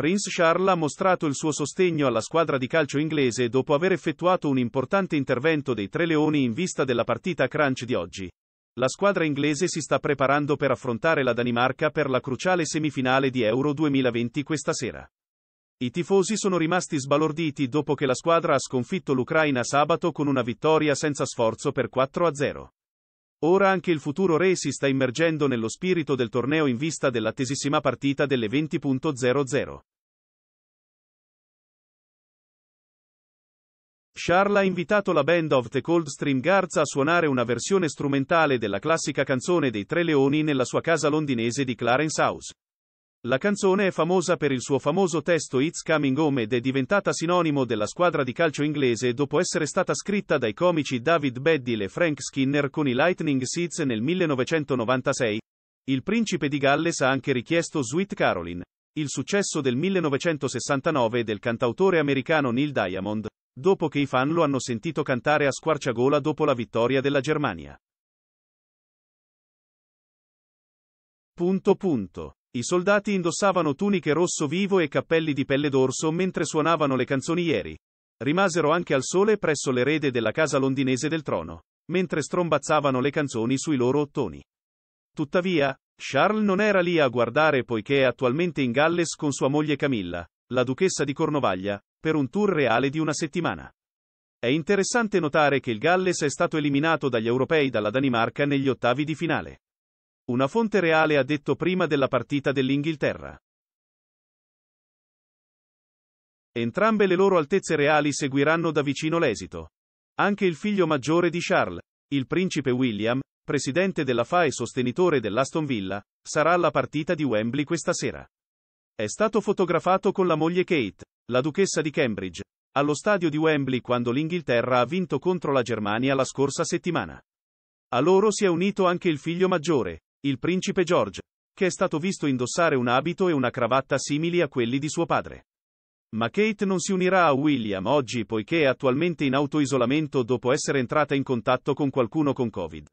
Prince Charles ha mostrato il suo sostegno alla squadra di calcio inglese dopo aver effettuato un importante intervento dei Tre Leoni in vista della partita crunch di oggi. La squadra inglese si sta preparando per affrontare la Danimarca per la cruciale semifinale di Euro 2020 questa sera. I tifosi sono rimasti sbalorditi dopo che la squadra ha sconfitto l'Ucraina sabato con una vittoria senza sforzo per 4-0. Ora anche il futuro re si sta immergendo nello spirito del torneo in vista della tesissima partita delle 20.00. Charles ha invitato la band of the Cold Stream Guards a suonare una versione strumentale della classica canzone dei Tre Leoni nella sua casa londinese di Clarence House. La canzone è famosa per il suo famoso testo It's Coming Home ed è diventata sinonimo della squadra di calcio inglese dopo essere stata scritta dai comici David Beddiel e Frank Skinner con i Lightning Seeds nel 1996. Il principe di Galles ha anche richiesto Sweet Caroline. Il successo del 1969 del cantautore americano Neil Diamond, Dopo che i fan lo hanno sentito cantare a squarciagola dopo la vittoria della Germania. Punto punto. I soldati indossavano tuniche rosso vivo e cappelli di pelle d'orso mentre suonavano le canzoni ieri. Rimasero anche al sole presso l'erede della casa londinese del trono, mentre strombazzavano le canzoni sui loro ottoni. Tuttavia, Charles non era lì a guardare poiché è attualmente in Galles con sua moglie Camilla, la duchessa di Cornovaglia, per un tour reale di una settimana. È interessante notare che il Galles è stato eliminato dagli europei dalla Danimarca negli ottavi di finale. Una fonte reale ha detto prima della partita dell'Inghilterra. Entrambe le loro altezze reali seguiranno da vicino l'esito. Anche il figlio maggiore di Charles, il principe William, presidente della FA e sostenitore dell'Aston Villa, sarà alla partita di Wembley questa sera. È stato fotografato con la moglie Kate, la duchessa di Cambridge, allo stadio di Wembley quando l'Inghilterra ha vinto contro la Germania la scorsa settimana. A loro si è unito anche il figlio maggiore, il principe George, che è stato visto indossare un abito e una cravatta simili a quelli di suo padre. Ma Kate non si unirà a William oggi poiché è attualmente in autoisolamento dopo essere entrata in contatto con qualcuno con Covid.